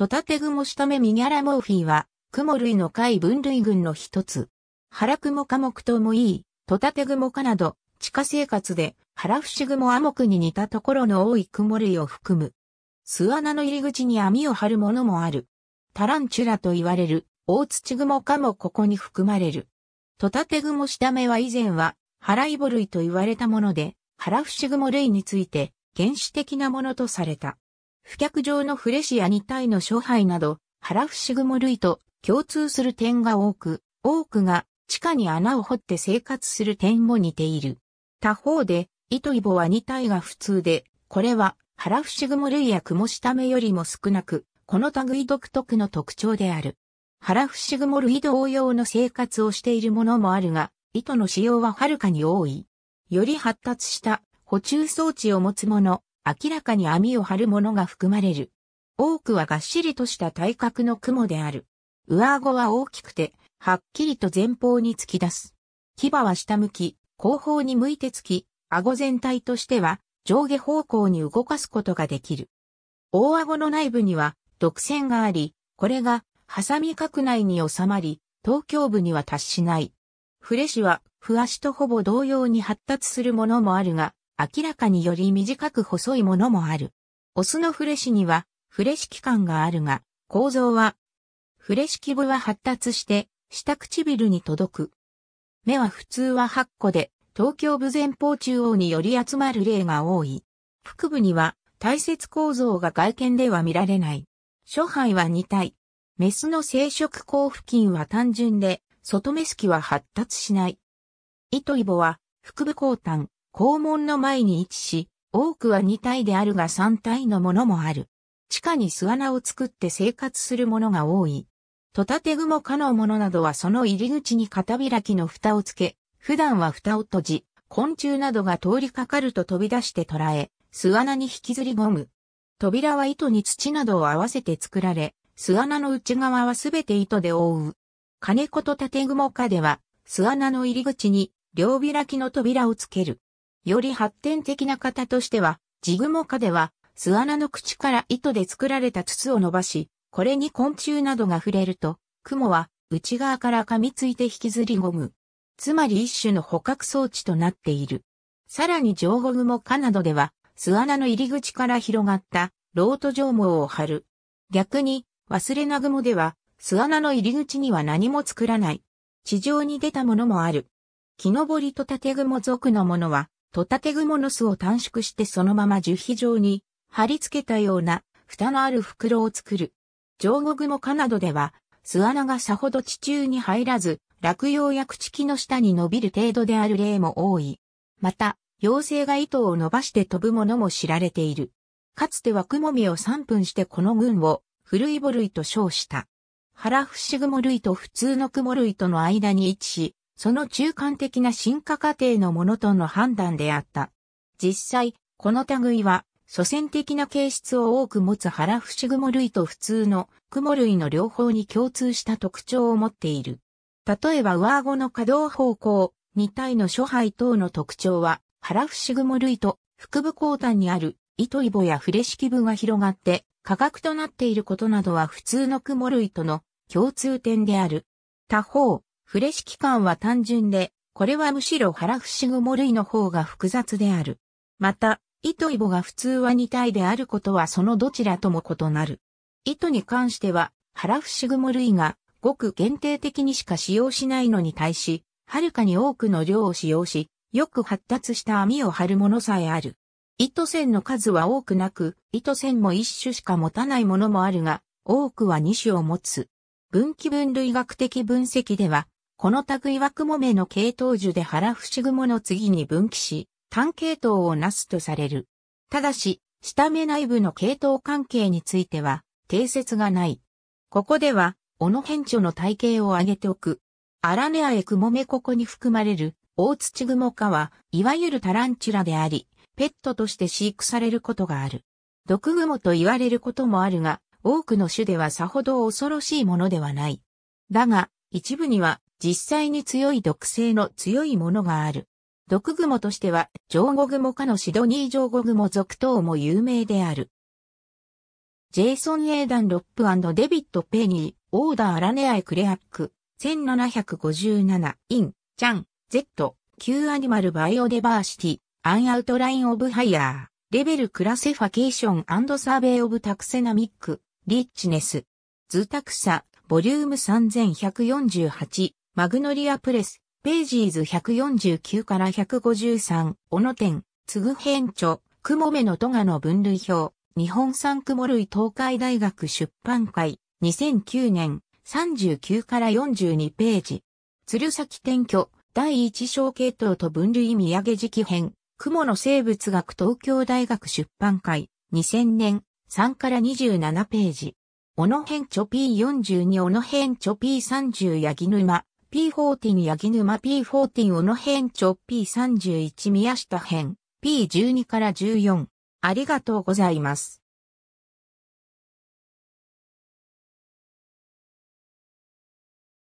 トタテグモシトメミギャラモーフィーは、クモ類の貝分類群の一つ。ハラクモ科目ともいい、トタテグモ科など、地下生活で、ハラフシグモアモクに似たところの多いクモ類を含む。巣穴の入り口に網を張るものもある。タランチュラと言われる、大チグモ科もここに含まれる。トタテグモシタメは以前は、ハライボ類と言われたもので、ハラフシグモ類について、原始的なものとされた。不脚上のフレシア2体の諸敗など、原不思雲類と共通する点が多く、多くが地下に穴を掘って生活する点も似ている。他方で、糸イボは2体が普通で、これは原不思雲類や雲下目よりも少なく、この類独特の特徴である。原不思雲類同様の生活をしているものもあるが、糸の使用ははるかに多い。より発達した補充装置を持つもの、明らかに網を張るものが含まれる。多くはがっしりとした体格の雲である。上顎は大きくて、はっきりと前方に突き出す。牙は下向き、後方に向いて突き、顎全体としては上下方向に動かすことができる。大顎の内部には毒腺があり、これがハサミ角内に収まり、頭胸部には達しない。フレシは、ふ足とほぼ同様に発達するものもあるが、明らかにより短く細いものもある。オスのフレシには、フレシ器官があるが、構造は、フレシ器部は発達して、下唇に届く。目は普通は8個で、東京部前方中央により集まる例が多い。腹部には、体節構造が外見では見られない。初敗は2体。メスの生殖口付近は単純で、外メス器は発達しない。糸イボは、腹部後端、肛門の前に位置し、多くは2体であるが3体のものもある。地下に巣穴を作って生活するものが多い。トタテグモ科のものなどはその入り口に片開きの蓋をつけ、普段は蓋を閉じ、昆虫などが通りかかると飛び出して捕らえ、巣穴に引きずり込む。扉は糸に土などを合わせて作られ、巣穴の内側はすべて糸で覆う。金子と建雲科では、巣穴の入り口に両開きの扉をつける。より発展的な型としては、ジグモカでは、巣穴の口から糸で作られた筒を伸ばし、これに昆虫などが触れると、クモは内側から噛みついて引きずり込む。つまり一種の捕獲装置となっている。さらに上後雲カなどでは、巣穴の入り口から広がった、ロート上網を張る。逆に、忘れな雲では、巣穴の入り口には何も作らない。地上に出たものもある。木登りと縦雲属のものは、トタテグモの巣を短縮してそのまま樹皮状に貼り付けたような蓋のある袋を作る。上グモ科などでは、巣穴がさほど地中に入らず、落葉や朽木の下に伸びる程度である例も多い。また、妖精が糸を伸ばして飛ぶものも知られている。かつてはクモミを3分してこの群を古い母類と称した。ハラフシグモ類と普通のクモ類との間に位置し、その中間的な進化過程のものとの判断であった。実際、この類は、祖先的な形質を多く持つ腹伏雲類と普通の雲類の両方に共通した特徴を持っている。例えば上顎の可動方向、二体の諸肺等の特徴は、腹伏雲類と腹部後端にある糸イボやフレシキ部が広がって価格となっていることなどは普通の雲類との共通点である。他方、フレシ期間は単純で、これはむしろ原伏雲類の方が複雑である。また、糸イボが普通は2体であることはそのどちらとも異なる。糸に関しては、原伏雲類がごく限定的にしか使用しないのに対し、はるかに多くの量を使用し、よく発達した網を張るものさえある。糸線の数は多くなく、糸線も一種しか持たないものもあるが、多くは二種を持つ。分岐分類学的分析では、この類は雲目の系統樹で原伏雲の次に分岐し、単系統をなすとされる。ただし、下目内部の系統関係については、定説がない。ここでは、小野県庁の体系を挙げておく。アラネアエクモメここに含まれる、大土雲科は、いわゆるタランチュラであり、ペットとして飼育されることがある。毒雲と言われることもあるが、多くの種ではさほど恐ろしいものではない。だが、一部には実際に強い毒性の強いものがある。毒蜘蛛としては、ジョウゴグモかのシドニージョウゴグモ属等も有名である。ジェイソン・エーダン・ロップデビッド・ペニー、オーダー・ラネアイ・クレアック、1757、イン、チャン、ゼット、Q アニマル・バイオデバーシティ、アン・アウトライン・オブ・ハイヤー。レベルクラセファケーションサーベイオブタクセナミック、リッチネス。ズタクサ、ボリューム3148。マグノリアプレス、ページーズ149から153、小野店、つぐ編著、雲目の戸賀の分類表、日本産雲類東海大学出版会、2009年、39から42ページ。鶴崎転居、第一小系統と分類土産時期編、雲の生物学東京大学出版会、2000年、3から27ページ。小野編著 P42 小野編著 P30 ヤギ沼、P14 八木沼 P14 小野編長 P31 宮下編 P12 から14。ありがとうございます。